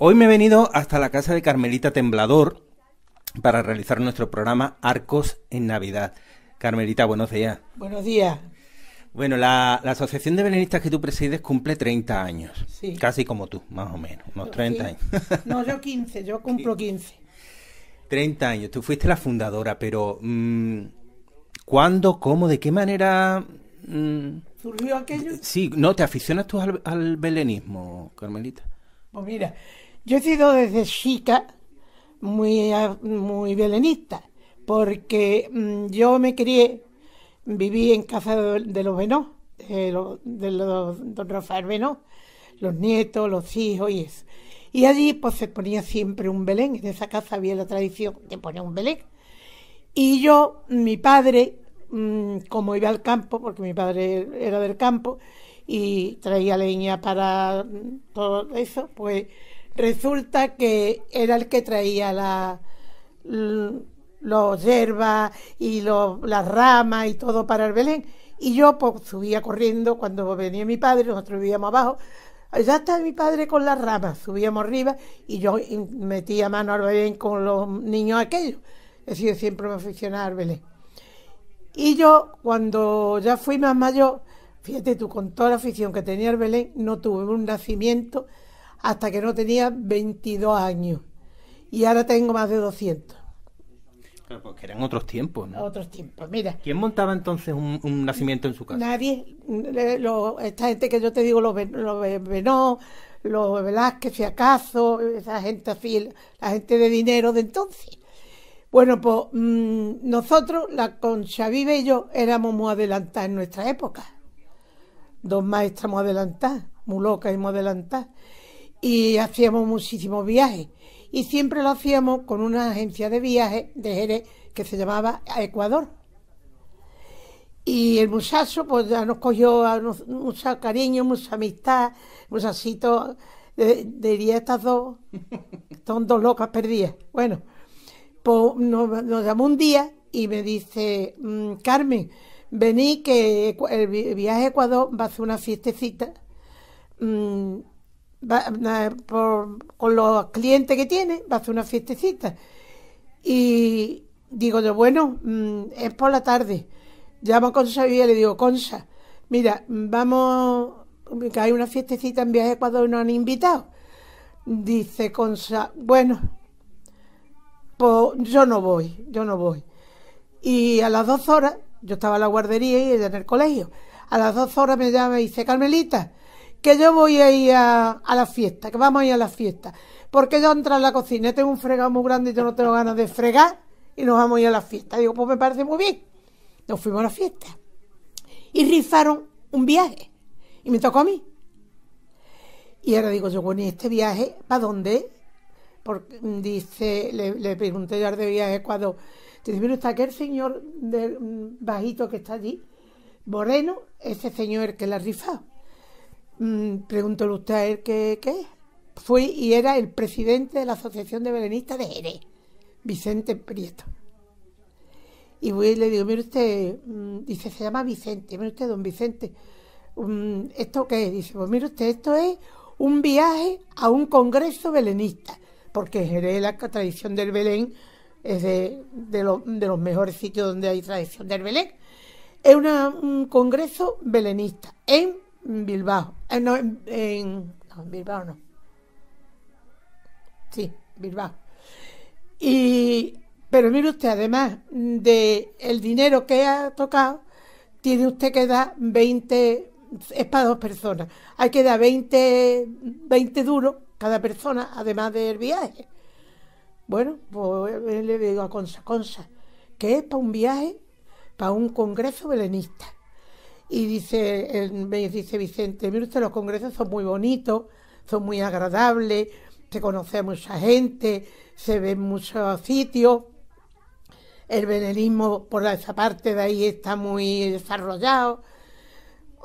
Hoy me he venido hasta la casa de Carmelita Temblador para realizar nuestro programa Arcos en Navidad. Carmelita, buenos días. Buenos días. Bueno, la, Asociación de Belenistas que tú presides cumple 30 años. Sí. Casi como tú, más o menos. Unos 30 años. No, yo 15, yo cumplo 15. 30 años. Tú fuiste la fundadora, pero mm, ¿cuándo, cómo, de qué manera mm, ¿Surgió aquello? Sí, no, ¿te aficionas tú al, al belenismo, Carmelita? Pues mira, yo he sido desde chica muy, muy violinista, porque mm, yo me crié, viví en casa de los Benó, de, los, de los, don Rafael Benó, los nietos, los hijos y eso. Y allí pues se ponía siempre un Belén, en esa casa había la tradición de poner un Belén. Y yo, mi padre, mm, como iba al campo, porque mi padre era del campo y traía leña para mm, todo eso, pues Resulta que era el que traía la, los hierbas y las ramas y todo para el Belén. Y yo pues, subía corriendo cuando venía mi padre, nosotros vivíamos abajo. Ya está mi padre con las ramas, subíamos arriba y yo metía mano al Belén con los niños aquellos. He sido siempre me al Belén. Y yo, cuando ya fui más mayor, fíjate tú, con toda la afición que tenía el Belén, no tuve un nacimiento hasta que no tenía 22 años. Y ahora tengo más de 200. Claro, porque eran otros tiempos, ¿no? Otros tiempos, mira. ¿Quién montaba entonces un, nacimiento en su casa? Nadie. esta gente que yo te digo, los lo venó los Velázquez, si acaso, esa gente así, la gente de dinero de entonces. Bueno, pues mm, nosotros, la con Xavi y yo, éramos muy adelantados en nuestra época. Dos maestras muy adelantadas, muy locas y muy adelantadas y hacíamos muchísimos viajes. Y siempre lo hacíamos con una agencia de viajes de Jerez que se llamaba Ecuador. Y el muchacho pues ya nos cogió a mucho cariño, mucha amistad, muchachito, de diría estas dos, son dos locas perdidas. Bueno, pues nos, nos llamó un día y me dice, mm, Carmen, vení que el viaje a Ecuador va a hacer una fiestecita. Mm, con los clientes que tiene, va a hacer una fiestecita. Y digo yo, bueno, mm, es por la tarde. Llamo a Concha y le digo, Concha, mira, vamos, que hay una fiestecita en Viaje Ecuador y nos han invitado. Dice Concha, bueno, pues yo no voy, yo no voy. Y a las dos horas, yo estaba en la guardería y ella en el colegio, a las dos horas me llama y dice, Carmelita, que yo voy a ir a, la fiesta, que vamos a ir a la fiesta. Porque yo entro en la cocina, tengo un fregado muy grande y yo no tengo ganas de fregar y nos vamos a ir a la fiesta. Digo, pues me parece muy bien. Nos fuimos a la fiesta. Y rifaron un viaje. Y me tocó a mí. Y ahora digo yo, bueno, este viaje para dónde? Porque dice, le, pregunté yo de viaje cuando... Dice, mira, está aquel señor Del mm, bajito que está allí, moreno, ese señor que la ha rifado. Mm, usted a él qué, es. Fui y era el presidente de la Asociación de Belenistas de Jerez, Vicente Prieto. Y le digo, mire usted, mm, dice, se llama Vicente, mire usted, don Vicente, mm, ¿esto qué es? Dice, pues mire usted, esto es un viaje a un congreso belenista, porque Jerez, la tradición del Belén, es de, los mejores sitios donde hay tradición del Belén. Es un congreso belenista en Bilbao. Eh, no, en, no, en Bilbao no. Sí, Bilbao. Y, pero mire usted, además de el dinero que ha tocado, tiene usted que dar 20, es para dos personas. Hay que dar 20, 20 duros cada persona, además del viaje. Bueno, pues eh, le digo a Consa, Consa, que es para un viaje, para un congreso belenista y dice, me dice Vicente, mire usted, los congresos son muy bonitos, son muy agradables, se conoce a mucha gente, se ven muchos sitios. El belenismo, por esa parte de ahí está muy desarrollado.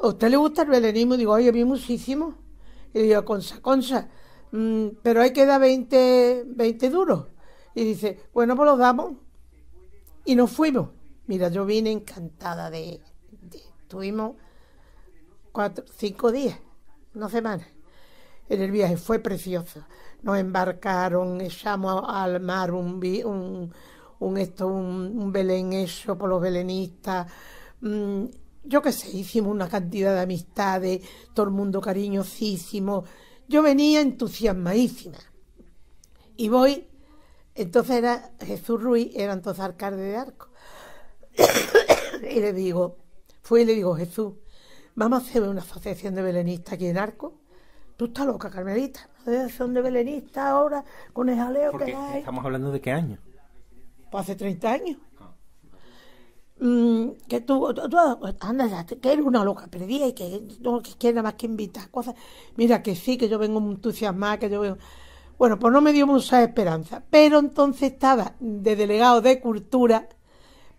¿A usted le gusta el venenismo? Digo, oye, yo vi muchísimo. Y digo, concha, concha, mm, pero ahí queda 20, 20 duros. Y dice, bueno, pues los damos. Y nos fuimos. Mira, yo vine encantada de, Estuvimos cuatro, cinco días, no semanas. En el viaje fue precioso. Nos embarcaron, echamos al mar un, un, esto, un, Belén hecho por los belenistas. Mm, yo qué sé, hicimos una cantidad de amistades, todo el mundo cariñosísimo. Yo venía entusiasmadísima. Y voy, entonces era Jesús Ruiz, era entonces alcalde de Arco. y le digo, Fui y le digo, Jesús, vamos a hacer una asociación de belenistas aquí en Arco. Tú estás loca, Carmelita. Asociación de belenistas ahora, con el jaleo que hay. Estamos hablando de qué año. Pues hace 30 años. Mm, que tú, andas, anda, que eres una loca perdida y que no que nada más que invitar cosas. Mira que sí, que yo vengo entusiasmada, que yo vengo... Bueno, pues no me dio mucha esperanza. Pero entonces estaba de delegado de cultura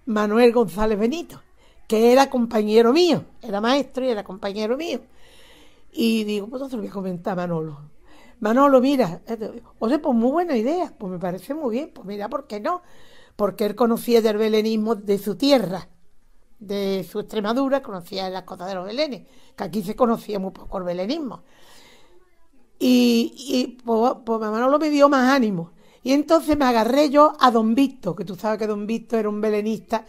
Manuel González Benito que era compañero mío, era maestro y era compañero mío. Y digo, pues entonces lo que comentaba Manolo. Manolo, mira, oye, este, pues muy buena idea, pues me parece muy bien, pues mira, ¿por qué no? Porque él conocía del belenismo de su tierra, de su Extremadura, conocía las cosas de los belenes, que aquí se conocía muy poco el belenismo. Y, y pues, pues Manolo me dio más ánimo. Y entonces me agarré yo a Don Visto, que tú sabes que Don Visto era un belenista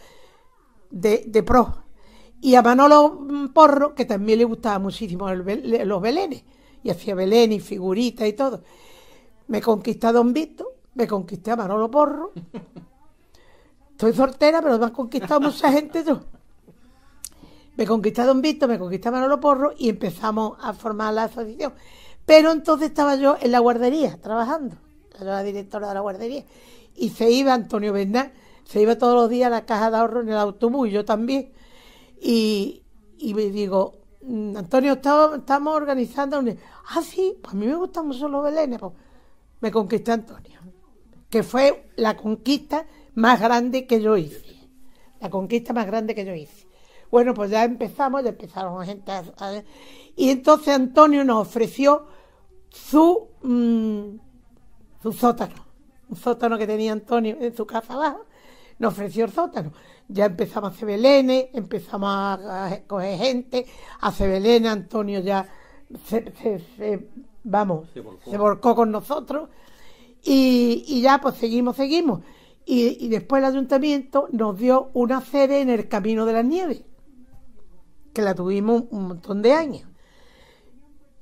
de, pro. Y a Manolo mm, Porro, que también le gustaba muchísimo los belenes, y hacía belén y figuritas y todo. Me conquistó Don Vito, me conquisté a Manolo Porro. Estoy soltera, pero me han conquistado mucha gente. Yo. Me conquistó Don Vito, me conquista a Manolo Porro y empezamos a formar la asociación. Pero entonces estaba yo en la guardería trabajando, era la directora de la guardería, y se iba Antonio Bernal se iba todos los días a la caja de ahorro en el autobús, yo también. Y, me digo, mm, Antonio, estamos organizando un... Ah, sí, pues a mí me gustan mucho los belenes. Pues. Me conquistó Antonio, que fue la conquista más grande que yo hice. La conquista más grande que yo hice. Bueno, pues ya empezamos, ya empezaron gente a, Y entonces Antonio nos ofreció su, mm, su sótano, un sótano que tenía Antonio en su casa abajo, nos ofreció el sótano. Ya empezamos a hacer empezamos a coger gente, a hacer Antonio ya se, vamos, se volcó. con nosotros y, ya pues seguimos, seguimos. Y, después el ayuntamiento nos dio una sede en el Camino de las Nieves, que la tuvimos un montón de años.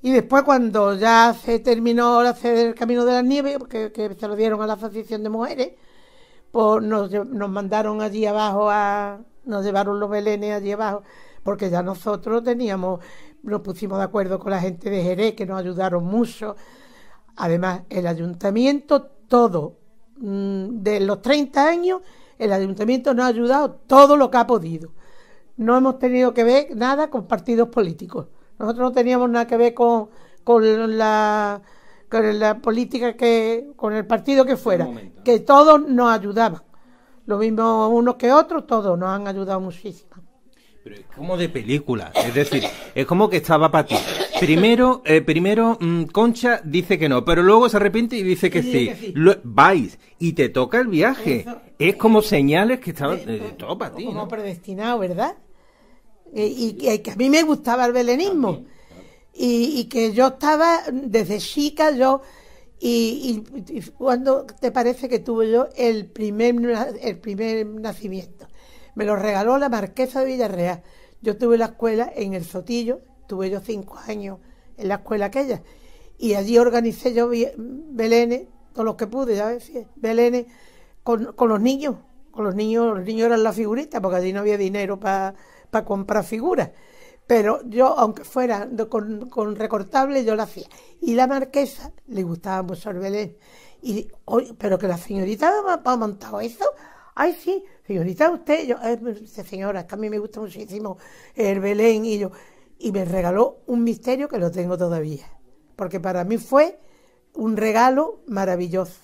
Y después cuando ya se terminó la sede el Camino de las Nieves, que se lo dieron a la Asociación de Mujeres, nos, mandaron allí abajo a, nos llevaron los belenes allí abajo, porque ya nosotros teníamos, nos pusimos de acuerdo con la gente de Jerez, que nos ayudaron mucho. Además, el ayuntamiento, todo, mm, de los 30 años, el ayuntamiento nos ha ayudado todo lo que ha podido. No hemos tenido que ver nada con partidos políticos. Nosotros no teníamos nada que ver con, con la con la política que, con el partido que fuera, que ¿eh? todos nos ayudaban. Lo mismo unos que otros, todos nos han ayudado muchísimo. Pero es como de película, es decir, es como que estaba para ti. Primero, eh, primero mm, Concha dice que no, pero luego se arrepiente y dice que sí. vais y te toca el viaje. es como señales que estaba eh, todo para ti. Como predestinado, ¿verdad? Y, y, que a mí me gustaba el belenismo y, que yo estaba desde chica, yo y, cuando te parece que tuve yo el primer, el primer nacimiento. Me lo regaló la marquesa de Villarreal. Yo tuve la escuela en el Sotillo, tuve yo cinco años en la escuela aquella. Y allí organicé yo belenes, todo los que pude, ¿sabes? Belenes con, con, los niños. Con los niños, los niños eran la figurita, porque allí no había dinero para comprar figuras. Pero yo, aunque fuera con, recortable, yo lo hacía. Y la marquesa le gustaba mucho el Belén. Y, pero que la señorita ha montado eso. Ay, sí, señorita, usted, yo, señoras eh, pues, señora, es que a mí me gusta muchísimo el Belén y yo. Y me regaló un misterio que lo tengo todavía. Porque para mí fue un regalo maravilloso.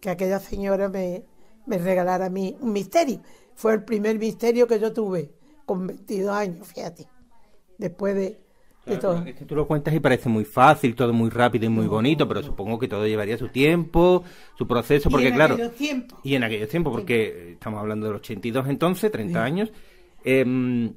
Que aquella señora me, me regalara a mí un misterio. Fue el primer misterio que yo tuve con 22 años, fíjate después de, todo. tú lo cuentas y parece muy fácil, todo muy rápido y muy bonito, pero supongo que todo llevaría su tiempo, su proceso, porque y en claro. Y en aquellos tiempos, porque estamos hablando del 82 entonces, 30 años. Em,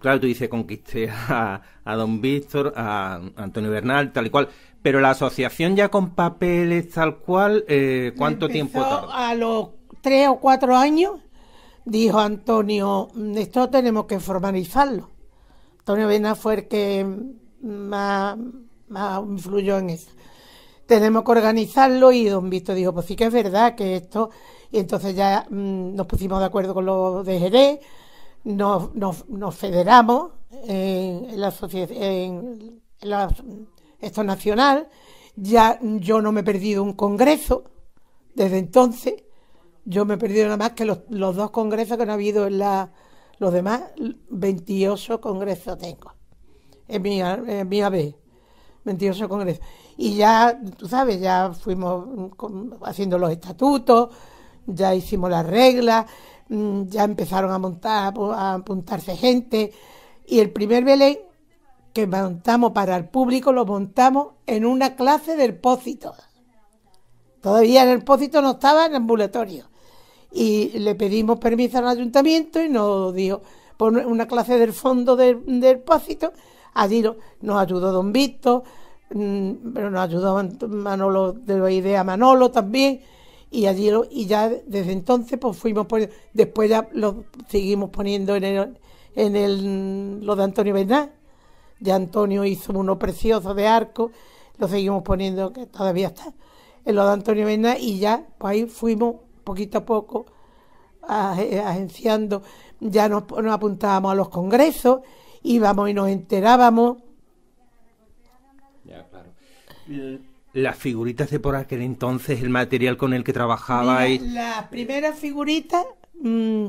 claro, tú dices, conquisté a, a don Víctor, a Antonio Bernal, tal y cual. Pero la asociación ya con papeles tal cual, eh, ¿cuánto tiempo A los tres o cuatro años dijo Antonio, esto tenemos que formalizarlo. Antonio Vena fue el que más, influyó en eso. Tenemos que organizarlo y don Víctor dijo, pues sí que es verdad que esto... Y entonces ya mm, nos pusimos de acuerdo con los de Jerez, nos, federamos en, la sociedad, en, la, esto nacional. Ya yo no me he perdido un congreso desde entonces. Yo me he perdido nada más que los, los dos congresos que no habido en la los demás, 28 congresos tengo. Es mi, en 28 congresos. Y ya, tú sabes, ya fuimos mm, haciendo los estatutos, ya hicimos las reglas, mm, ya empezaron a montar, a apuntarse gente. Y el primer Belén que montamos para el público lo montamos en una clase del pócito. Todavía en el pócito no estaba en el ambulatorio y le pedimos permiso al ayuntamiento y nos dio por una clase del fondo del, del Allí nos ayudó Don Víctor, mm, pero nos ayudó Manolo de la idea Manolo también. Y allí y ya desde entonces pues fuimos poniendo, después ya lo seguimos poniendo en el, lo de Antonio Bernal. Ya Antonio hizo uno precioso de arco, lo seguimos poniendo que todavía está en lo de Antonio Bernal y ya pues ahí fuimos poquito a poco agenciando, ya nos, apuntábamos a los congresos, íbamos y nos enterábamos. claro. Eh, las figuritas de por aquel entonces, el material con el que y Las primeras figuritas, mm,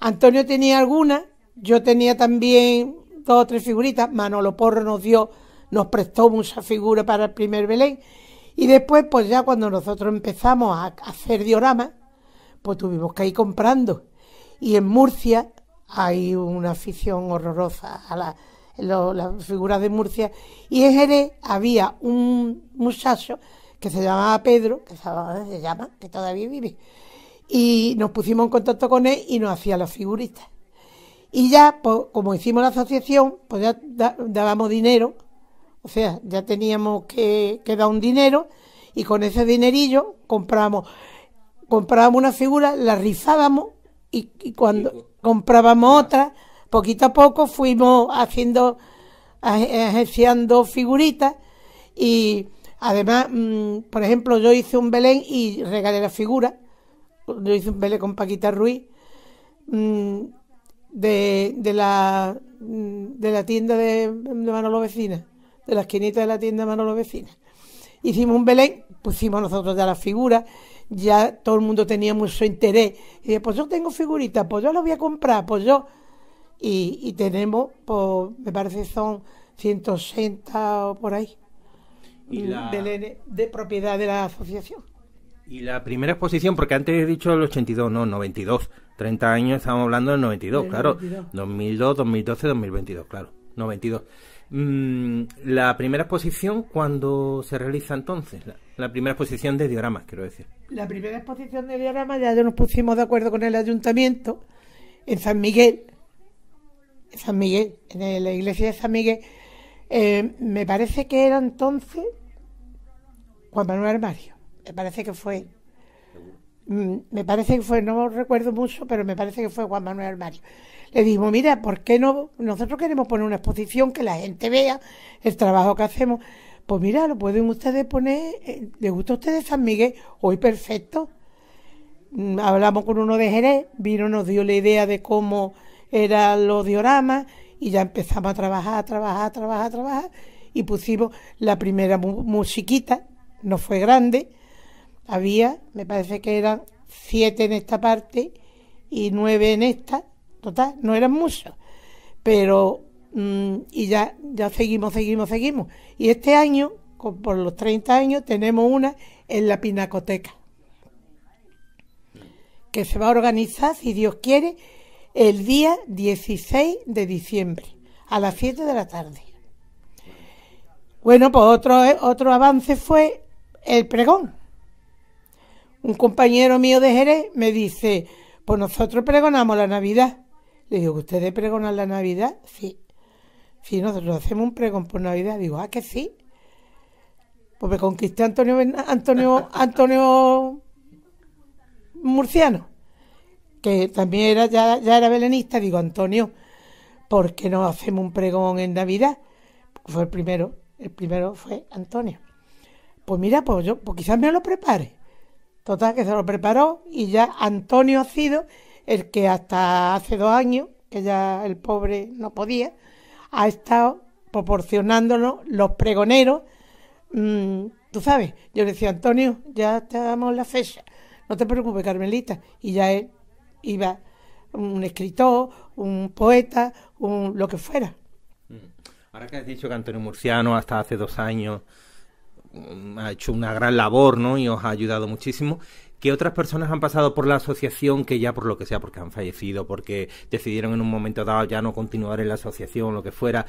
Antonio tenía algunas, yo tenía también dos o tres figuritas, Manolo Porro nos dio, nos prestó muchas figuras para el primer Belén. Y después, pues ya cuando nosotros empezamos a hacer dioramas, pues tuvimos que ir comprando. Y en Murcia hay una afición horrorosa a las figuras de Murcia. Y en Jerez había un muchacho que se llamaba Pedro, que todavía vive, y nos pusimos en contacto con él y nos hacía las figuritas. Y ya, pues, como hicimos la asociación, pues ya dábamos dinero, o sea, ya teníamos que, que dar un dinero y con ese dinerillo compramos comprábamos una figura, la rizábamos y, cuando comprábamos otra, poquito a poco fuimos haciendo, ejerciando figuritas y además, mm, por ejemplo, yo hice un Belén y regalé la figura, yo hice un Belén con Paquita Ruiz, mm, de, la, mm, de la tienda de, de Manolo Vecina, de la esquinita de la tienda de Manolo Vecina. Hicimos un Belén, pusimos nosotros ya la figura ya todo el mundo tenía mucho interés. Y pues yo tengo figuritas, pues yo las voy a comprar, pues yo... Y, tenemos, pues, me parece son 160 o por ahí, ¿Y mm, la... de, propiedad de la asociación. Y la primera exposición, porque antes he dicho el 82, no, 92. 30 años, estamos hablando del 92, claro. 2002, 2012, 2022, claro. 92. Mm, la primera exposición, cuando se realiza entonces? La, primera exposición de dioramas, quiero decir. La primera exposición de dioramas ya nos pusimos de acuerdo con el ayuntamiento en San Miguel. En San Miguel, en la iglesia de San Miguel. Eh, me parece que era entonces Juan Manuel Armario. Me parece que fue. Mm, me parece que fue, no recuerdo mucho, pero me parece que fue Juan Manuel Armario le dijimos, mira, ¿por qué no? Nosotros queremos poner una exposición que la gente vea el trabajo que hacemos. Pues mira, lo pueden ustedes poner, eh, ¿le gusta a ustedes San Miguel? Hoy perfecto. Mm, hablamos con uno de Jerez, vino, nos dio la idea de cómo eran los dioramas y ya empezamos a trabajar, a trabajar, a trabajar, a trabajar y pusimos la primera musiquita, no fue grande, había, me parece que eran siete en esta parte y nueve en esta, no eran muchos, pero mm, y ya, ya seguimos, seguimos, seguimos. Y este año, por los 30 años, tenemos una en la Pinacoteca, que se va a organizar, si Dios quiere, el día 16 de diciembre, a las 7 de la tarde. Bueno, pues otro, eh, otro avance fue el pregón. Un compañero mío de Jerez me dice, pues nosotros pregonamos la Navidad. Le digo, ¿ustedes pregonan la Navidad? Sí. Si nosotros hacemos un pregón por Navidad. Digo, ah, que sí. Pues me conquisté a Antonio, Antonio, Antonio Murciano, que también era, ya, era belenista. Digo, Antonio, ¿por qué no hacemos un pregón en Navidad? Fue el primero, el primero fue Antonio. Pues mira, pues yo, pues quizás me lo prepare. Total, que se lo preparó y ya Antonio ha sido el que hasta hace dos años, que ya el pobre no podía, ha estado proporcionándonos los pregoneros. Mm, tú sabes, yo le decía, Antonio, ya estamos en la fecha, no te preocupes, Carmelita. Y ya él iba, un escritor, un poeta, un, lo que fuera. Mm. Ahora que has dicho que Antonio Murciano hasta hace dos años mm, ha hecho una gran labor, ¿no? Y os ha ayudado muchísimo que otras personas han pasado por la asociación que ya por lo que sea, porque han fallecido, porque decidieron en un momento dado ya no continuar en la asociación, lo que fuera.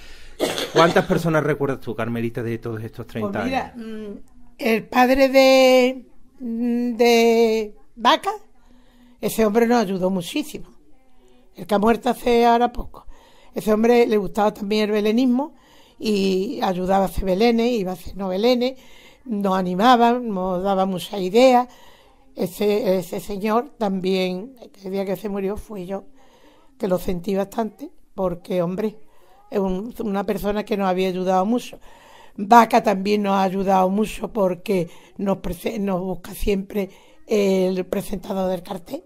¿Cuántas personas recuerdas tú, Carmelita, de todos estos 30 pues mira, años? Mm, el padre de, mm, de Vaca, ese hombre nos ayudó muchísimo. El que ha muerto hace ahora poco. Ese hombre le gustaba también el belenismo y ayudaba a hacer belenes, iba a hacer no belenes, nos animaba, nos daba muchas ideas ese, señor también, el día que se murió fui yo, que lo sentí bastante, porque, hombre, es una persona que nos había ayudado mucho. Vaca también nos ha ayudado mucho porque nos, busca siempre el presentador del cartel.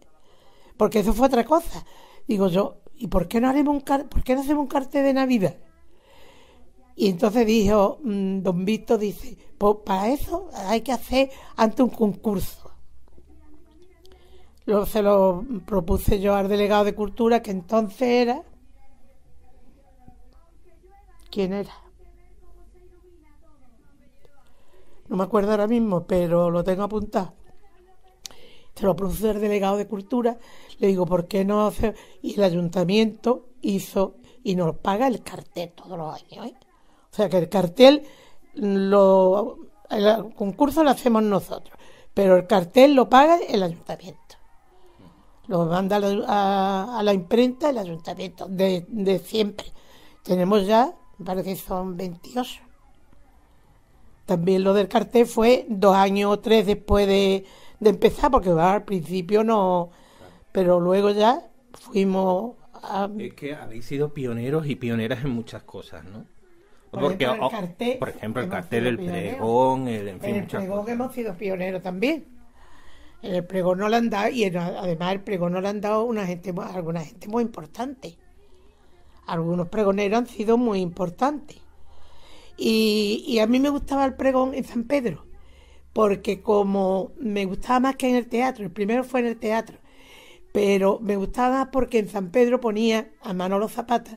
Porque eso fue otra cosa. Digo yo, ¿y por qué no, haremos un no hacemos un cartel de Navidad? Y entonces dijo, mm, don Víctor dice, pues para eso hay que hacer ante un concurso. Lo, se lo propuse yo al delegado de cultura, que entonces era... ¿Quién era? No me acuerdo ahora mismo, pero lo tengo apuntado. Se lo propuse al delegado de cultura, le digo, ¿por qué no hace? Y el ayuntamiento hizo y nos paga el cartel todos los años. ¿eh? O sea que el cartel, lo, el concurso lo hacemos nosotros, pero el cartel lo paga el ayuntamiento lo manda a, la imprenta el ayuntamiento de, de, siempre. Tenemos ya, me parece que son 28. También lo del cartel fue dos años o tres después de, de empezar, porque al principio no, pero luego ya fuimos a... Es que habéis sido pioneros y pioneras en muchas cosas, ¿no? Porque, oh, por ejemplo, el cartel, el, pregón, el, en fin, el pregón hemos sido pioneros también el pregón no lo han dado, y además el pregón no le han dado una gente, alguna gente muy importante. Algunos pregoneros han sido muy importantes. Y, a mí me gustaba el pregón en San Pedro, porque como me gustaba más que en el teatro, el primero fue en el teatro, pero me gustaba porque en San Pedro ponía a mano los zapatos,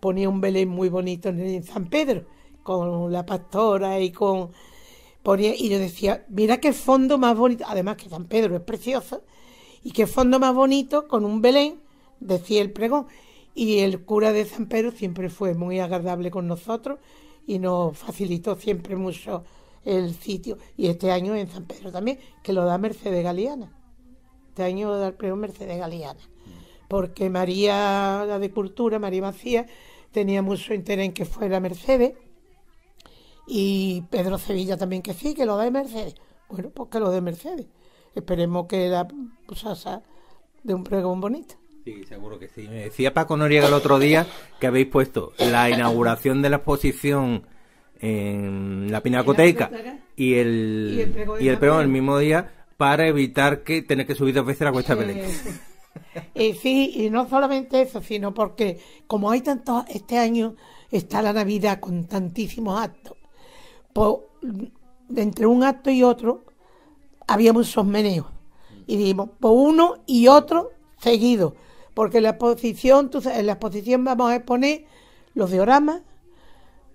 ponía un Belén muy bonito en San Pedro, con la pastora y con y yo decía, mira qué fondo más bonito, además que San Pedro es precioso, y qué fondo más bonito con un Belén, decía el pregón. Y el cura de San Pedro siempre fue muy agradable con nosotros y nos facilitó siempre mucho el sitio. Y este año en San Pedro también, que lo da Mercedes Galeana. Este año lo da el pregón Mercedes Galeana. Porque María, la de Cultura, María Macías, tenía mucho interés en que fuera Mercedes y Pedro Sevilla también que sí, que lo de Mercedes. Bueno, pues que lo de Mercedes. Esperemos que la pues, de un pregón bonito. Sí, seguro que sí. Me decía Paco Noriega el otro día que habéis puesto la inauguración de la exposición en la Pinacoteca y el, y el pregón, el, mismo día para evitar que tener que subir dos veces la cuesta de Y eh, sí, y no solamente eso, sino porque como hay tantos, este año está la Navidad con tantísimos actos pues, de entre un acto y otro habíamos muchos meneos. Y dijimos, por pues, uno y otro seguido. Porque en la exposición, la vamos a exponer los dioramas,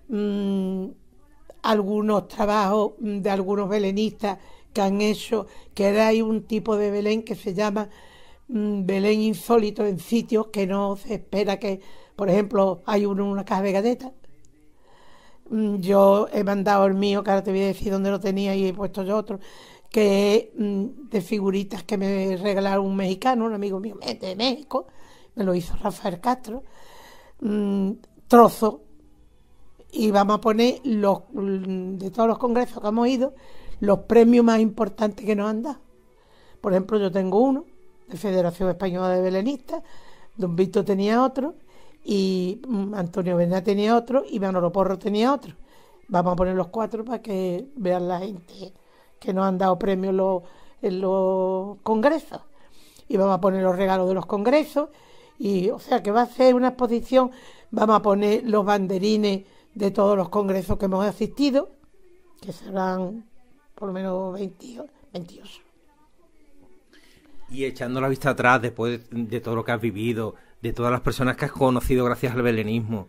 mm, algunos trabajos mm, de algunos belenistas que han hecho, que hay un tipo de Belén que se llama mm, Belén insólito en sitios que no se espera que, por ejemplo, hay uno en una caja de galletas Mm, yo he mandado el mío, que ahora te voy a decir dónde lo tenía y he puesto yo otro, que es mm, de figuritas que me regalaron un mexicano, un amigo mío de México, me lo hizo Rafael Castro, mm, trozo, y vamos a poner los, de todos los congresos que hemos ido, los premios más importantes que nos han dado. Por ejemplo, yo tengo uno, de Federación Española de Belenistas, Don Vito tenía otro, y mm, Antonio Bena tenía otro y Manolo Porro tenía otro. Vamos a poner los cuatro para que vean la gente que nos han dado premios los, en los congresos. Y vamos a poner los regalos de los congresos. Y, o sea, que va a ser una exposición. Vamos a poner los banderines de todos los congresos que hemos asistido, que serán por lo menos 28. Y echando la vista atrás, después de todo lo que has vivido, de todas las personas que has conocido gracias al belenismo,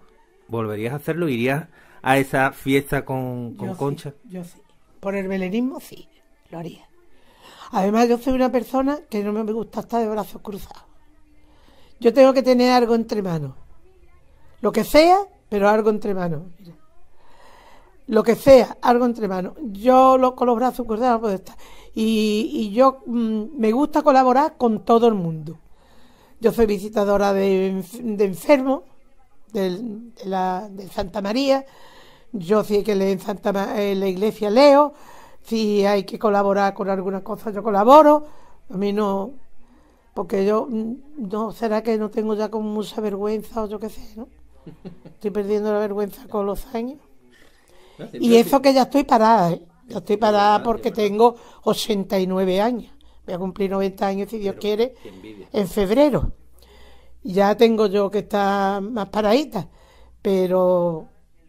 ¿volverías a hacerlo? ¿Irías a esa fiesta con, con Concha? yo sí. Por el belenismo sí, lo haría. Además, yo soy una persona que no me gusta estar de brazos cruzados. Yo tengo que tener algo entre manos. Lo que sea, pero algo entre manos. Lo que sea, algo entre manos. Yo lo, con los brazos cruzados no puedo estar. Y, y yo mm, me gusta colaborar con todo el mundo. Yo soy visitadora de, enfermos de, Santa María. Yo sí que en, Santa, en la iglesia leo. Si hay que colaborar con algunas cosas, yo colaboro. A mí no, porque yo, mm, no, será que no tengo ya como mucha vergüenza o yo qué sé, ¿no? Estoy perdiendo la vergüenza con los años. y eso que ya estoy parada, ¿eh? Ya estoy parada porque tengo 89 años. Voy a cumplir 90 años, si Dios quiere, en febrero. Ya tengo yo que estar más paradita. Pero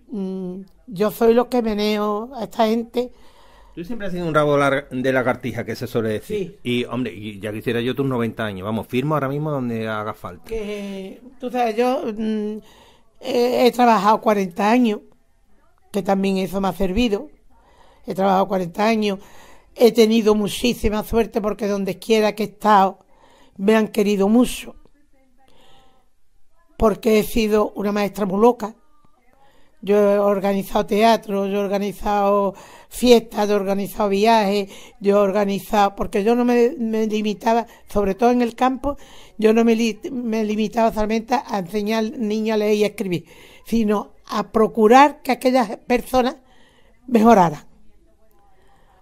mm, yo soy lo que meneo a esta gente. Tú siempre has sido un rabo de lagartija, que se suele decir. Y, hombre, ya quisiera yo tus 90 años. Vamos, firmo ahora mismo donde haga falta. Que, tú sabes, yo mm, he, he, trabajado 40 años, que también eso me ha servido. He trabajado 40 años. He tenido muchísima suerte porque donde quiera que he estado me han querido mucho. Porque he sido una maestra muy loca. Yo he organizado teatro, yo he organizado fiestas, yo he organizado viajes, yo he organizado, porque yo no me, limitaba, sobre todo en el campo, yo no me, limitaba solamente a enseñar niños a leer y a escribir, sino a procurar que aquellas personas mejoraran.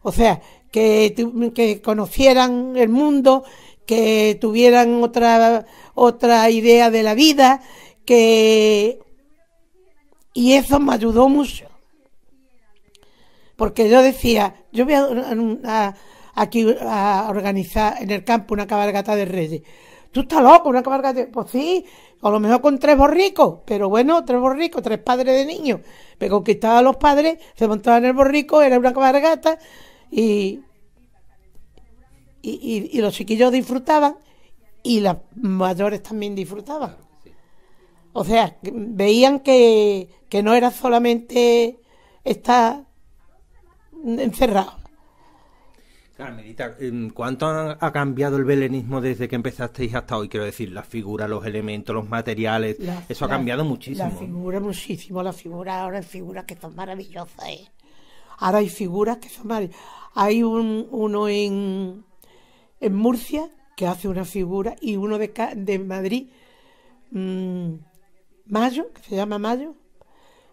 O sea, que, conocieran el mundo, que tuvieran otra, otra idea de la vida, que... Y eso me ayudó mucho. Porque yo decía, yo voy a, aquí a organizar en el campo una cabalgata de reyes. Tú estás loco, una cabalgata de... Pues sí, a lo mejor con tres borricos, pero bueno, tres borricos, tres padres de niños. Me conquistaba a los padres, se montaban en el borrico, era una cabalgata, y, y, los chiquillos disfrutaban y las mayores también disfrutaban. O sea, veían que, no era solamente estar encerrado. Carmelita, em, ¿cuánto ha cambiado el belenismo desde que empezasteis hasta hoy? Quiero decir, las figuras, los elementos, los materiales, eso ha cambiado muchísimo. La figura, muchísimo, la figura, ahora hay figuras que son maravillosas. ¿eh? Ahora hay figuras que son maravillosas. Hay uno en, Murcia que hace una figura y uno de, Madrid, mm, Mayo, que se llama Mayo,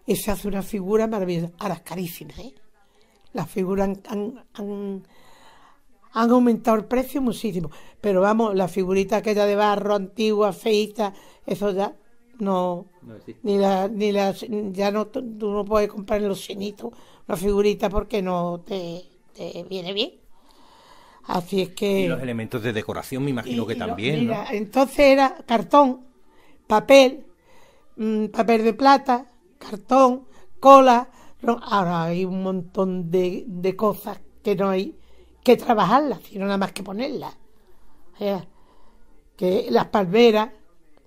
y se hace una figura maravillosa. Ahora, carísima, ¿eh? Las figuras han, aumentado el precio muchísimo. Pero vamos, la figurita aquella de barro antigua, feita, eso ya no... ni la, ya no, tú no puedes comprar en los cinitos una figurita porque no te viene bien. Así es que... los elementos de decoración me imagino que también, Entonces era cartón, papel, mm, papel de plata, cartón, cola. Ahora hay un montón de, de cosas que no hay que trabajarlas, sino nada más que ponerlas. O que las palmeras,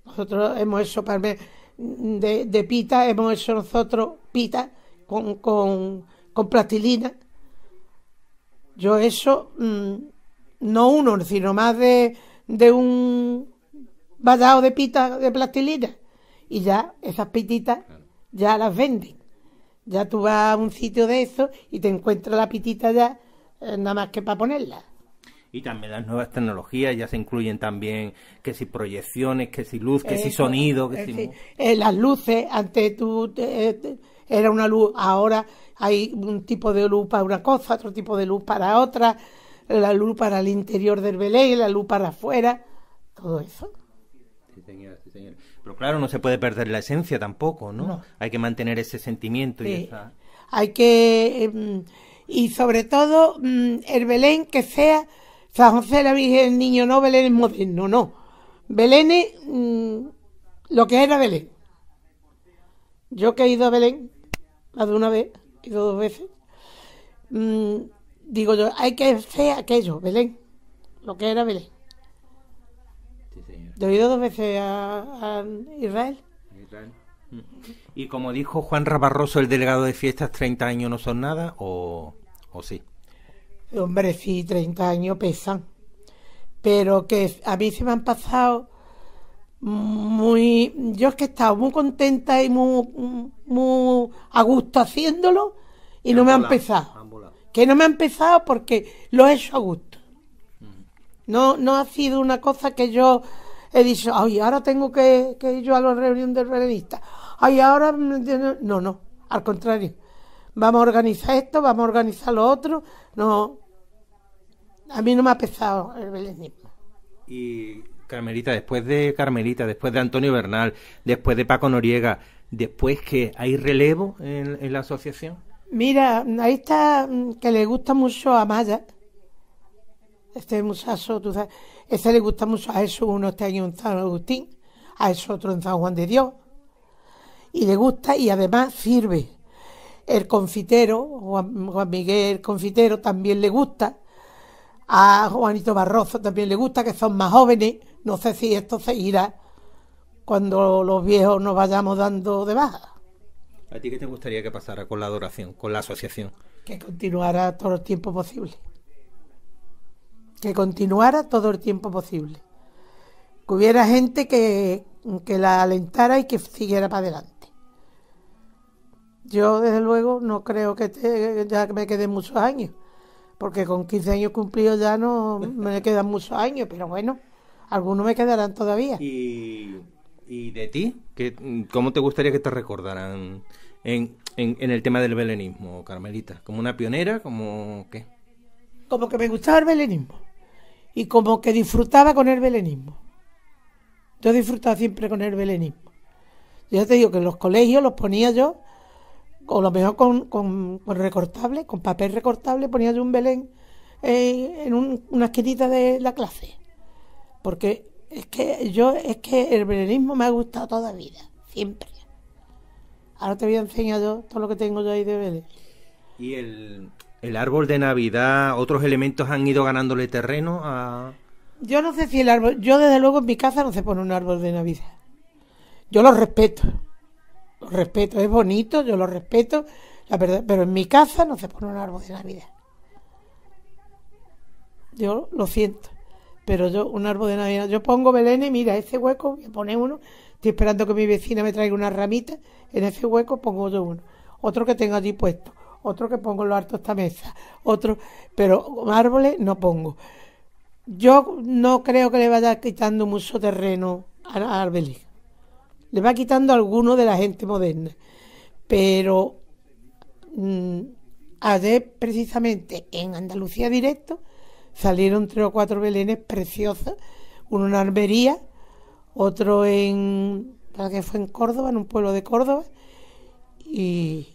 nosotros hemos hecho palmeras mm, de, de pita, hemos hecho nosotros pita con, con, con plastilina yo eso, mm, no uno, sino más de, de un vallado de pita de plastilina. Y ya esas pititas ya las venden. Ya tú vas a un sitio de eso y te encuentras la pitita ya, eh, nada más que para ponerla y también las nuevas tecnologías ya se incluyen también que si proyecciones, que si luz, que si sonido, que eh, si... Eh, las luces, antes tú eh, era una luz, ahora hay un tipo de luz para una cosa, otro tipo de luz para otra, la luz para el interior del Belén, la luz para afuera, todo eso. Sí, señora, sí, señora. Pero claro, no se puede perder la esencia tampoco, ¿no? Hay que mantener ese sentimiento y esa... Hay que... Em, y sobre todo, mm, el Belén que sea San José la Virgen Niño no, Belén es moderno, no. Belén es mm, lo que era Belén. Yo que he ido a Belén, más de una vez, he ido dos veces, mm, digo yo, hay que hacer aquello, Belén, lo que era Belén. Sí, Yo he ido dos veces a, Israel. Y como dijo Juan Rabarroso, el delegado de fiestas, 30 años no son nada, o, o sí. Eh, hombre, sí, 30 años pesan, pero que a mí se me han pasado muy, yo es que he estado muy contenta y muy, muy a gusto haciéndolo y, no me han pesado. Que no me han empezado porque lo he hecho a gusto. Mm. No, no ha sido una cosa que yo he dicho, ay, ahora tengo que, ir yo a la reunión de revista. Ay, ahora... No, no, al contrario. Vamos a organizar esto, vamos a organizar lo otro. No, a mí no me ha pesado el belenismo. Y Carmelita, después de Carmelita, después de Antonio Bernal, después de Paco Noriega, después que hay relevo en, la asociación. Mira, ahí está mm, que le gusta mucho a Maya. Este musaso... ...este le gusta mucho a eso uno está año en San Agustín, a eso otro en San Juan de Dios. Y le gusta y además sirve. El confitero, Juan, Juan Miguel el confitero, también le gusta a Juanito Barroso también le gusta, que son más jóvenes. No sé si esto seguirá cuando los viejos nos vayamos dando de baja. ¿A ti qué te gustaría que pasara con la adoración, con la asociación? Que continuara todo el tiempo posible. Que continuara todo el tiempo posible. Que hubiera gente que, que la alentara y que siguiera para adelante. Yo, desde luego, no creo que te, ya me quede muchos años porque con 15 años cumplidos ya no me quedan muchos años, pero bueno, algunos me quedarán todavía. ¿Y, y de ti? ¿Qué, ¿Cómo te gustaría que te recordaran en, en, el tema del belenismo, Carmelita? ¿Como una pionera? ¿Como qué? Como que me gustaba el belenismo y como que disfrutaba con el belenismo. Yo disfrutaba siempre con el belenismo. Yo te digo que en los colegios los ponía yo o lo mejor con, recortable, con papel recortable, ponía yo un Belén eh, en una esquinita de la clase. Porque es que yo, es que el belenismo me ha gustado toda la vida, siempre. Ahora te voy a enseñar todo lo que tengo yo ahí de Belén. Y el, el árbol de Navidad, otros elementos han ido ganándole terreno a... Yo no sé si el árbol, yo desde luego en mi casa no se pone un árbol de Navidad. Yo lo respeto, lo respeto, es bonito, yo lo respeto, la verdad, pero en mi casa no se pone un árbol de Navidad. Yo lo siento, pero yo un árbol de Navidad, yo pongo Belén y mira, ese hueco, me pone uno, estoy esperando que mi vecina me traiga una ramita, en ese hueco pongo yo uno, otro que tengo allí puesto, otro que pongo en lo alto de esta mesa, otro, pero árboles no pongo. Yo no creo que le vaya quitando mucho terreno a, árbol le va quitando alguno de la gente moderna. Pero mm, ayer precisamente en Andalucía Directo salieron tres o cuatro belenes preciosas, uno en Armería, otro en, que fue en Córdoba, en un pueblo de Córdoba, y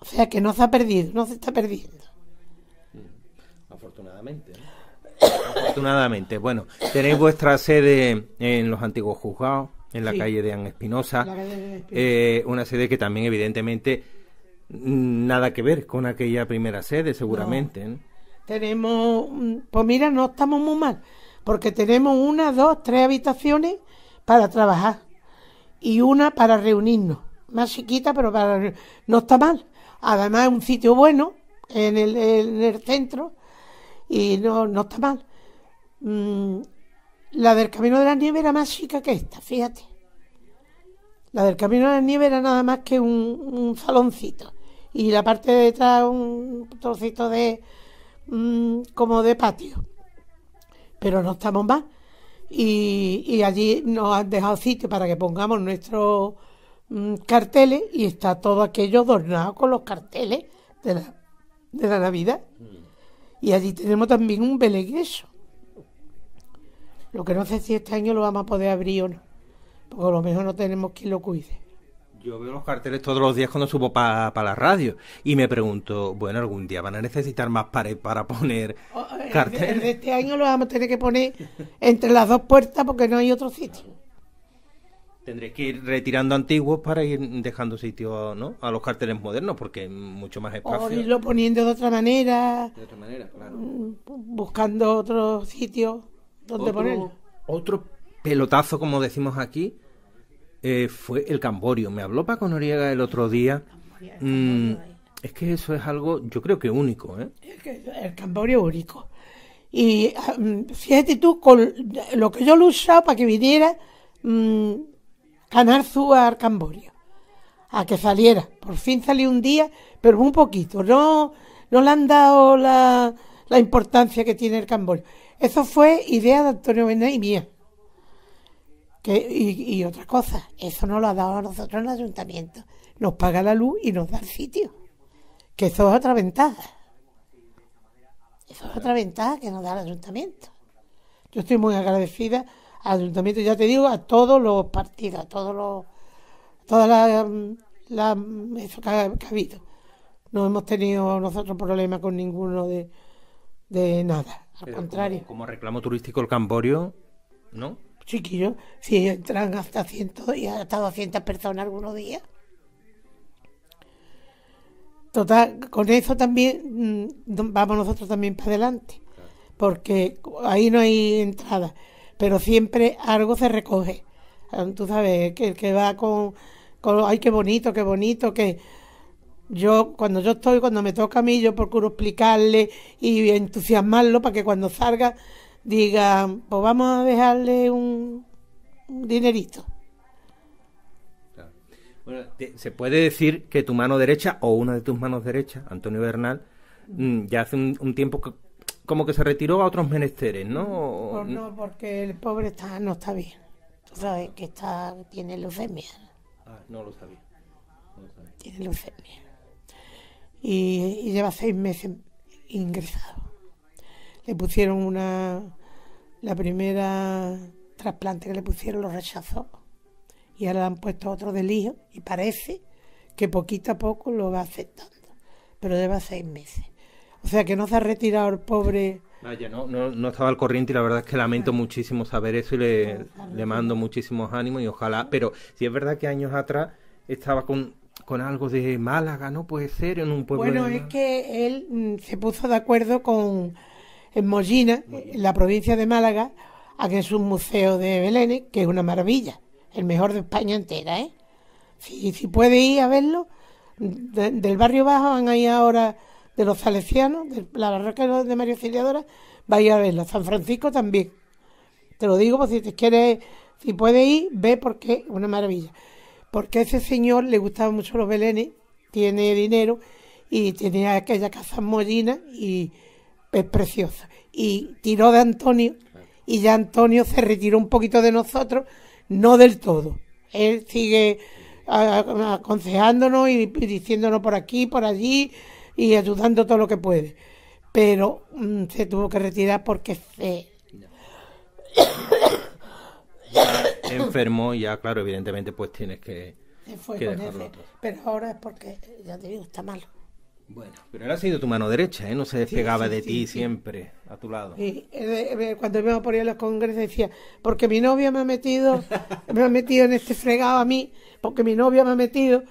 o sea que no se ha perdido, no se está perdiendo. Mm. Afortunadamente. Afortunadamente. Bueno, tenéis vuestra sede en los antiguos juzgados, en la calle de An Espinosa. Eh, una sede que también, evidentemente, nada que ver con aquella primera sede, seguramente. ¿eh? Tenemos, mm, pues mira, no estamos muy mal, porque tenemos una, dos, tres habitaciones para trabajar y una para reunirnos. Más chiquita, pero para no está mal. Además, es un sitio bueno en el, el centro y no, no está mal. Mm, la del Camino de la Nieve era más chica que esta, fíjate. La del Camino de la Nieve era nada más que un, un saloncito. Y la parte de detrás un trocito de... Mm, como de patio. Pero no estamos más. Y, allí nos han dejado sitio para que pongamos nuestros mm, carteles y está todo aquello adornado con los carteles de la, de la Navidad. Mm. Y allí tenemos también un belegreso. Lo que no sé si este año lo vamos a poder abrir o no, porque a lo mejor no tenemos quien lo cuide. Yo veo los carteles todos los días cuando subo para la radio y me pregunto, bueno, algún día van a necesitar más pared para poner oh, eh, carteles. este año lo vamos a tener que poner entre las dos puertas porque no hay otro sitio. Tendréis que ir retirando antiguos para ir dejando sitio ¿no? a los carteles modernos porque hay mucho más espacio. O irlo poniendo de otra manera. De otra manera, claro. Mm, buscando otros sitios. Otro pelotazo, como decimos aquí, eh, fue el Camborio. Me habló Paco Noriega el otro día. Mm, es que eso es algo, yo creo que único. ¿eh? El Camborio único. Y ah, mm, fíjate tú, con lo que yo lo usaba para que viniera mm, Canarzu al Camborio, a que saliera. Por fin salió un día, pero un poquito. No, no le han dado la, la importancia que tiene el Camborio. Eso fue idea de Antonio Méndez y mía. Que, y, otra cosa, eso no lo ha dado a nosotros el ayuntamiento. Nos paga la luz y nos da el sitio. Que eso es otra ventaja. Eso es otra ventaja que nos da el ayuntamiento. Yo estoy muy agradecida al ayuntamiento, ya te digo, a todos los partidos, a todos los, todas las, la, que que ha habido. No hemos tenido nosotros problemas con ninguno de, de nada, al contrario. Como, reclamo turístico el Camborio, ¿no? Chiquillo, si entran hasta ciento y hasta 200 personas algunos días. Total, con eso también mm, vamos nosotros también para adelante, porque ahí no hay entrada, pero siempre algo se recoge. Ah, tú sabes, que el que va con, con, ay, qué bonito, qué bonito, que yo, cuando yo estoy, cuando me toca a mí, yo procuro explicarle y entusiasmarlo para que cuando salga diga, pues vamos a dejarle un dinerito. Bueno, se puede decir que tu mano derecha o una de tus manos derechas, Antonio Bernal, mm, ya hace un, tiempo que, como que se retiró a otros menesteres, ¿no? Pues no, porque el pobre está, no está bien. Tú sabes que está, tiene leucemia. Ah, No lo sabía. Tiene leucemia y, lleva seis meses ingresado. Le pusieron una, la primera trasplante que le pusieron lo rechazó y ahora le han puesto otro del hijo. y parece que poquito a poco lo va aceptando, pero lleva seis meses. O sea que no se ha retirado el pobre. Vaya, no, estaba al corriente y la verdad es que lamento muchísimo saber eso y le mando muchísimos ánimos y ojalá, pero si es verdad que años atrás estaba con con algo de Málaga, no puede ser en un pueblo. Bueno, es que él mm, se puso de acuerdo con en Mollina, en la provincia de Málaga, a que es un museo de Belén, que es una maravilla, el mejor de España entera, ¿eh? Si, si puede ir a verlo, del barrio bajo van ahí ahora de los salesianos, de la barroca de María Ciliadora, vaya a verlo, San Francisco también. Te lo digo, si te quieres, si puede ir, ve porque es una maravilla porque a ese señor le gustaban mucho los belenes, tiene dinero y tenía aquella casa en y es preciosa. Y tiró de Antonio y ya Antonio se retiró un poquito de nosotros, no del todo. Él sigue aconsejándonos y diciéndonos por aquí, por allí y ayudando todo lo que puede. Pero mm, se tuvo que retirar porque se... enfermo, y ya claro, evidentemente pues tienes que, Pero ahora es porque, ya te digo, está malo. Bueno, pero él ha sido tu mano derecha, ¿eh? No se despegaba de ti siempre, a tu lado. Y eh, eh, eh, cuando iba por poner a los congresos decía, porque mi novia me ha metido, me ha metido en este fregado a mí, porque mi novia me ha metido.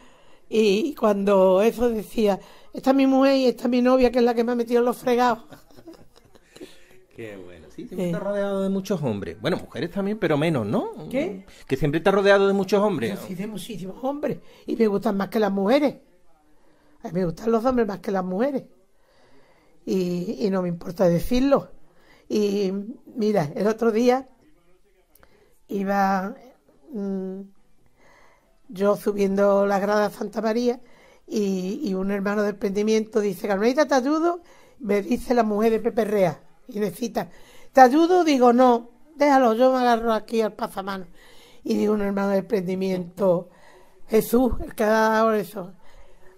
Y cuando eso decía, esta mi mujer y esta mi novia, que es la que me ha metido en los fregados. Qué bueno sí, siempre está rodeado de muchos hombres. Bueno, mujeres también, pero menos, ¿no? ¿Qué? Que siempre está rodeado de muchos hombres. sí, de muchísimos hombres. Y me gustan más que las mujeres. A mí me gustan los hombres más que las mujeres. Y, no me importa decirlo. Y mira, el otro día iba mm, yo subiendo la grada Santa María y, un hermano del prendimiento dice, Carmelita, te ayudo, me dice la mujer de Pepe Rea, necesita... ¿Te ayudo? Digo, no, déjalo, yo me agarro aquí al pasamano. Y digo, un hermano de emprendimiento, Jesús, el que ha dado eso.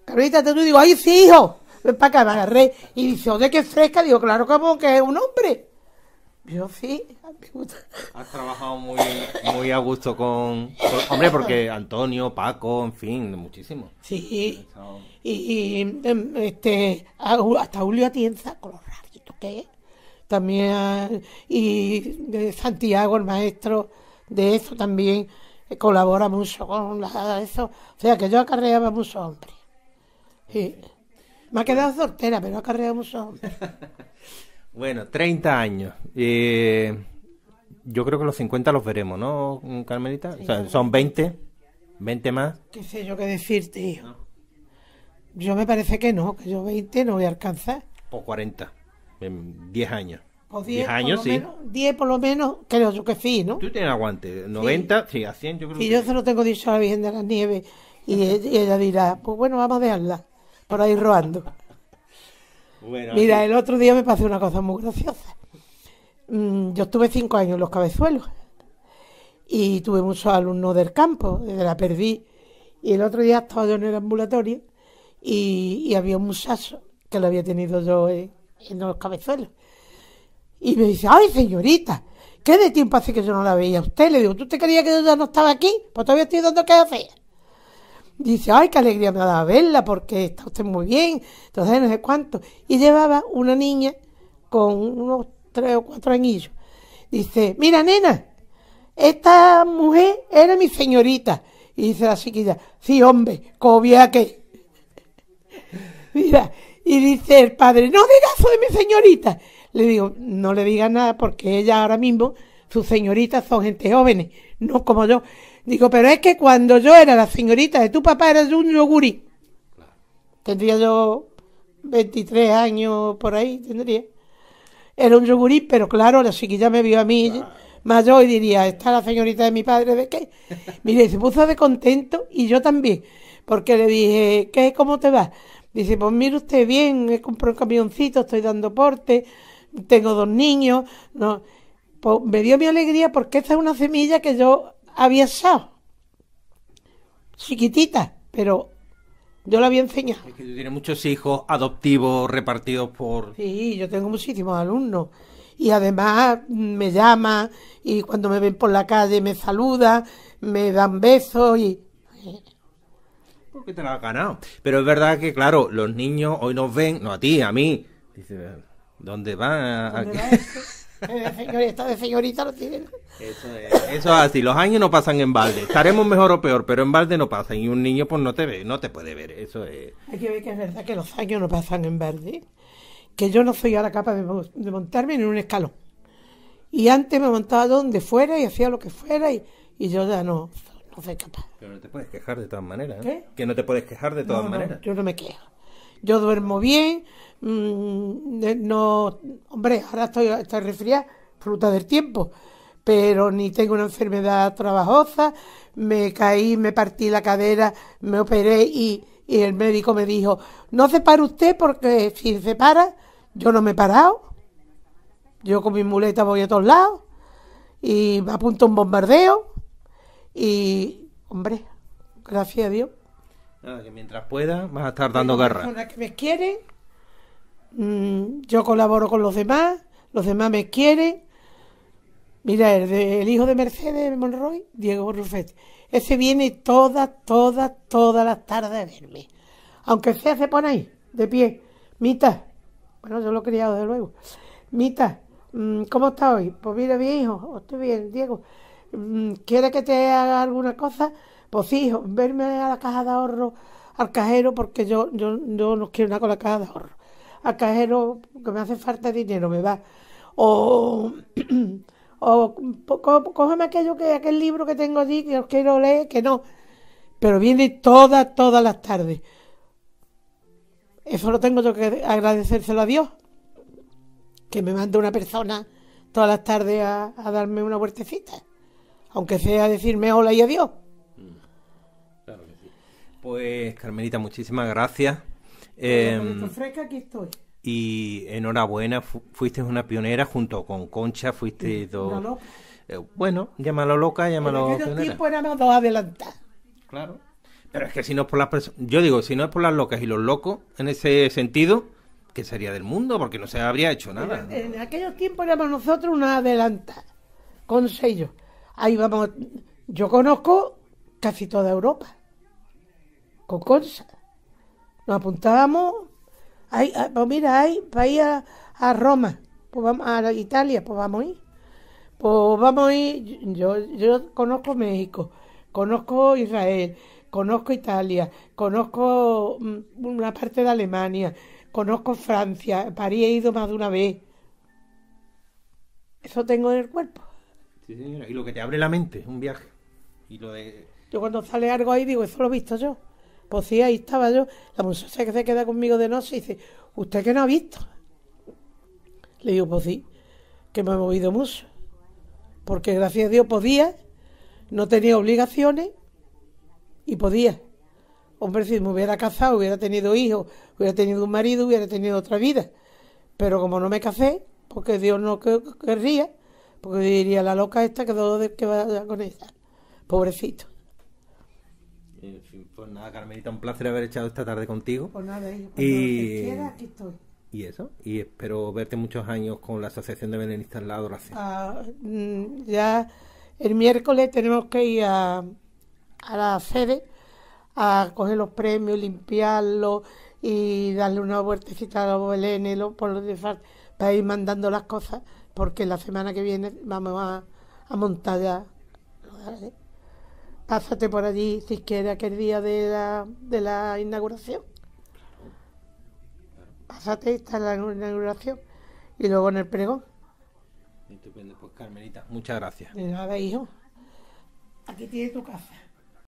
Carlita, te ayudo. Digo, ay, sí, hijo, ven para acá, me agarré. Y dice, ¿de qué fresca? Digo, claro, como que es un hombre. Yo sí, me Has trabajado muy, muy a gusto con, Hombre, porque Antonio, Paco, en fin, muchísimo. Sí, y, y, em, este, hasta Julio Atienza, con los raritos que es también y eh, Santiago, el maestro de eso también eh, colabora mucho con eso. O sea que yo acarreaba muchos hombres. y Me ha quedado soltera, pero acarreaba muchos hombres. bueno, 30 años. Eh, yo creo que los 50 los veremos, ¿no, Carmelita? son 20, 20 más. ¿Qué sé yo qué decirte, hijo? Yo me parece que no, que yo 20 no voy a alcanzar. O 40 en 10 años. Pues o 10, años, sí. 10 por lo menos, creo yo que sí, ¿no? Tú tienes aguante, 90, sí, a 100 yo creo. Y yo se lo tengo dicho a la Virgen de las Nieves e-, y, ella dirá, pues bueno, vamos a dejarla por ahí roando. Mira, el otro día me pasó una cosa muy graciosa. Mm, yo estuve cinco años en los cabezuelos y tuve muchos alumnos del campo, de la perdí. Y el otro día estaba yo en el ambulatorio y, había un musaso... que lo había tenido yo en, eh, en los cabezuelos. Y me dice, ay señorita, ¿qué de tiempo hace que yo no la veía a usted? Le digo, ¿tú te creías que yo ya no estaba aquí? Pues todavía estoy donde que fea. Dice, ay, qué alegría me ha dado verla porque está usted muy bien, entonces no sé cuánto. Y llevaba una niña con unos tres o cuatro anillos. Dice, mira nena, esta mujer era mi señorita. Y dice la chiquilla, sí hombre, cobia que. mira, y dice el padre, no digas eso de mi señorita. Le digo, no le digas nada porque ella ahora mismo, sus señoritas son gente jóvenes, no como yo. Digo, pero es que cuando yo era la señorita de tu papá era yo un yogurí. Tendría yo 23 años por ahí, tendría. Era un yogurí, pero claro, la chiquilla me vio a mí mayor y diría, está la señorita de mi padre, ¿de qué? Mire, se puso de contento y yo también, porque le dije, ¿qué? ¿Cómo te va? Dice, pues mire usted bien, he comprado un camioncito, estoy dando porte, tengo dos niños. No. Pues me dio mi alegría porque esta es una semilla que yo había echado. Chiquitita, pero yo la había enseñado. Es que tú tienes muchos hijos adoptivos repartidos por... Sí, yo tengo muchísimos alumnos. Y además mm, me llama y cuando me ven por la calle me saluda, me dan besos y porque te la has ganado. Pero es verdad que, claro, los niños hoy nos ven, no a ti, a mí. Dice, ¿dónde van? ¿Dónde eh, de señorita lo Eso es, eso así, los años no pasan en balde. Estaremos mejor o peor, pero en balde no pasan. Y un niño pues no te ve, no te puede ver. Eso es. Hay que ver que es verdad que los años no pasan en balde. Que yo no soy ahora capaz de, de montarme en un escalón. Y antes me montaba donde fuera y hacía lo que fuera y yo ya no. No soy capaz. Pero no te puedes quejar de todas maneras. ¿eh? Que no te puedes quejar de todas maneras. yo no me quejo. Yo duermo bien. Mm, eh, no, hombre, ahora estoy, estoy resfriada, fruta del tiempo. Pero ni tengo una enfermedad trabajosa. Me caí, me partí la cadera, me operé y, el médico me dijo, no se para usted porque si se para, yo no me he parado. Yo con mi muleta voy a todos lados y me apunto un bombardeo y, hombre, gracias a Dios. Nada, que mientras pueda vas a estar dando garra guerra. que me quieren, mm, yo colaboro con los demás, los demás me quieren. Mira, el, hijo de Mercedes Monroy, Diego Rufet, ese viene todas, todas, todas las tardes a verme. Aunque sea se pone ahí, de pie. Mita, bueno, yo lo he criado, de luego. Mita, mm, ¿cómo está hoy? Pues mira, bien, hijo, estoy bien, Diego. Mm, ¿Quieres que te haga alguna cosa? Pues hijo, verme a la caja de ahorro, al cajero, porque yo, yo, no quiero nada con la caja de ahorro. Al cajero, que me hace falta dinero, me va. O, o cógeme aquello que, aquel libro que tengo allí, que os quiero leer, que no. Pero viene todas, todas las tardes. Eso lo tengo yo que agradecérselo a Dios, que me mande una persona todas las tardes a, darme una vueltecita aunque sea decirme hola y adiós. Mm. Claro que sí. Pues Carmelita, muchísimas gracias. Eh, Y enhorabuena, fuiste una pionera junto con Concha, fuiste dos... Eh, bueno, llámalo loca, llámalo... En aquel tiempo éramos dos adelantadas. Claro. Pero es que si no es por las personas... Yo digo, si no es por las locas y los locos, en ese sentido, ...que sería del mundo? Porque no se habría hecho nada. En, aquellos tiempos éramos nosotros una adelanta, con sello. Ahí vamos, yo conozco casi toda Europa, con Consa. Nos apuntábamos, ahí, pues mira, ahí, para ir a, Roma, pues vamos a Italia, pues vamos a ir. Pues vamos a ir, yo, yo conozco México, conozco Israel, conozco Italia, conozco mm, una parte de Alemania, conozco Francia, París he ido más de una vez. Eso tengo en el cuerpo. Y lo que te abre la mente, un viaje. Y lo de... Yo cuando sale algo ahí digo, eso lo he visto yo. Pues sí, ahí estaba yo. La muchacha que se queda conmigo de noche dice, ¿usted qué no ha visto? Le digo, pues sí, que me ha movido mucho. Porque gracias a Dios podía, no tenía obligaciones y podía. Hombre, si me hubiera casado, hubiera tenido hijos, hubiera tenido un marido, hubiera tenido otra vida. Pero como no me casé, porque Dios no querría, porque diría, la loca esta, que lo que vaya con ella. Pobrecito. En fin, pues nada, Carmelita, un placer haber echado esta tarde contigo. Pues nada, eh, y... eso, y espero verte muchos años con la Asociación de Venenistas en la Adoración. ya el miércoles tenemos que ir a, a la sede a coger los premios, limpiarlos y darle una vueltecita a los ...por por para ir mandando las cosas porque la semana que viene vamos a, a montar ya. Pásate por allí si quieres aquel día de la, de la inauguración. Pásate, está la inauguración y luego en el pregón. Estupendo, pues Carmelita, muchas gracias. nada, hijo. Aquí tienes tu casa.